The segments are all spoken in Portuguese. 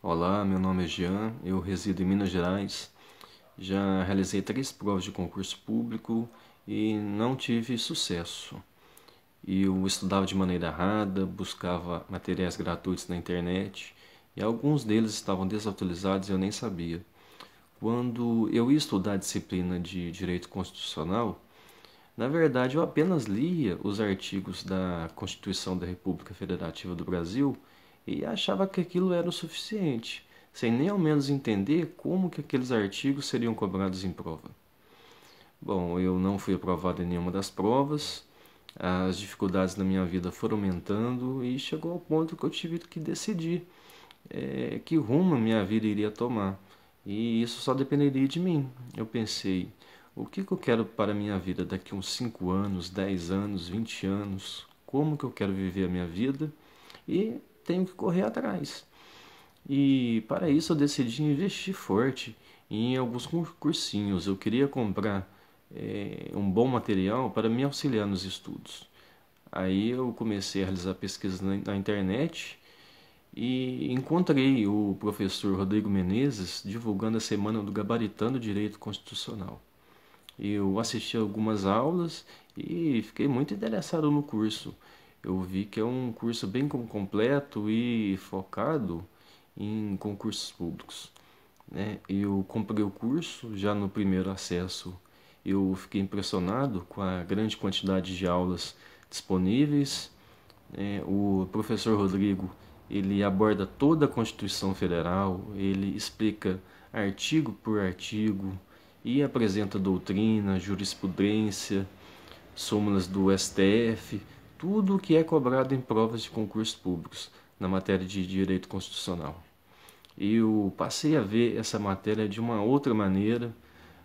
Olá, meu nome é Jean, eu resido em Minas Gerais. Já realizei três provas de concurso público e não tive sucesso. Eu estudava de maneira errada, buscava materiais gratuitos na internet e alguns deles estavam desatualizados e eu nem sabia. Quando eu ia estudar a disciplina de Direito Constitucional, na verdade eu apenas lia os artigos da Constituição da República Federativa do Brasil e achava que aquilo era o suficiente, sem nem ao menos entender como que aqueles artigos seriam cobrados em prova. Bom, eu não fui aprovado em nenhuma das provas, as dificuldades da minha vida foram aumentando e chegou ao ponto que eu tive que decidir é, que rumo a minha vida iria tomar. E isso só dependeria de mim. Eu pensei, o que, que eu quero para a minha vida daqui uns 5 anos, 10 anos, 20 anos? Como que eu quero viver a minha vida? E tenho que correr atrás. E para isso eu decidi investir forte em alguns cursinhos. Eu queria comprar é, um bom material para me auxiliar nos estudos. Aí eu comecei a realizar pesquisas na, na internet e encontrei o professor Rodrigo Menezes divulgando a semana do Gabaritando Direito Constitucional. Eu assisti algumas aulas e fiquei muito interessado no curso eu vi que é um curso bem completo e focado em concursos públicos. Né? Eu comprei o curso já no primeiro acesso. Eu fiquei impressionado com a grande quantidade de aulas disponíveis. Né? o professor Rodrigo ele aborda toda a Constituição Federal, ele explica artigo por artigo e apresenta doutrina, jurisprudência, súmulas do STF, tudo o que é cobrado em provas de concursos públicos na matéria de direito constitucional. Eu passei a ver essa matéria de uma outra maneira,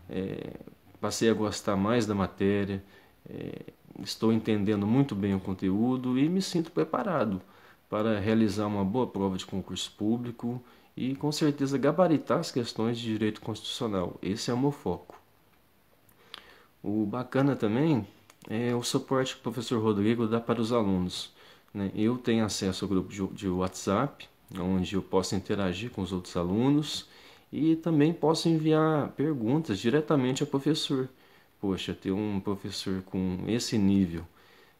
é, passei a gostar mais da matéria, é, estou entendendo muito bem o conteúdo e me sinto preparado para realizar uma boa prova de concurso público e com certeza gabaritar as questões de direito constitucional. Esse é o meu foco. O bacana também é o suporte que o professor Rodrigo dá para os alunos. Né? Eu tenho acesso ao grupo de, de WhatsApp, onde eu posso interagir com os outros alunos e também posso enviar perguntas diretamente ao professor. Poxa, ter um professor com esse nível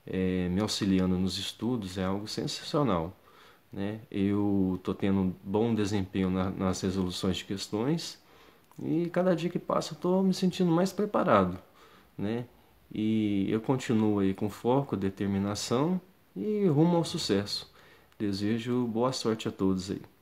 é, me auxiliando nos estudos é algo sensacional. Né? Eu estou tendo um bom desempenho na, nas resoluções de questões e cada dia que passa estou me sentindo mais preparado. Né? E eu continuo aí com foco, determinação e rumo ao sucesso. Desejo boa sorte a todos aí.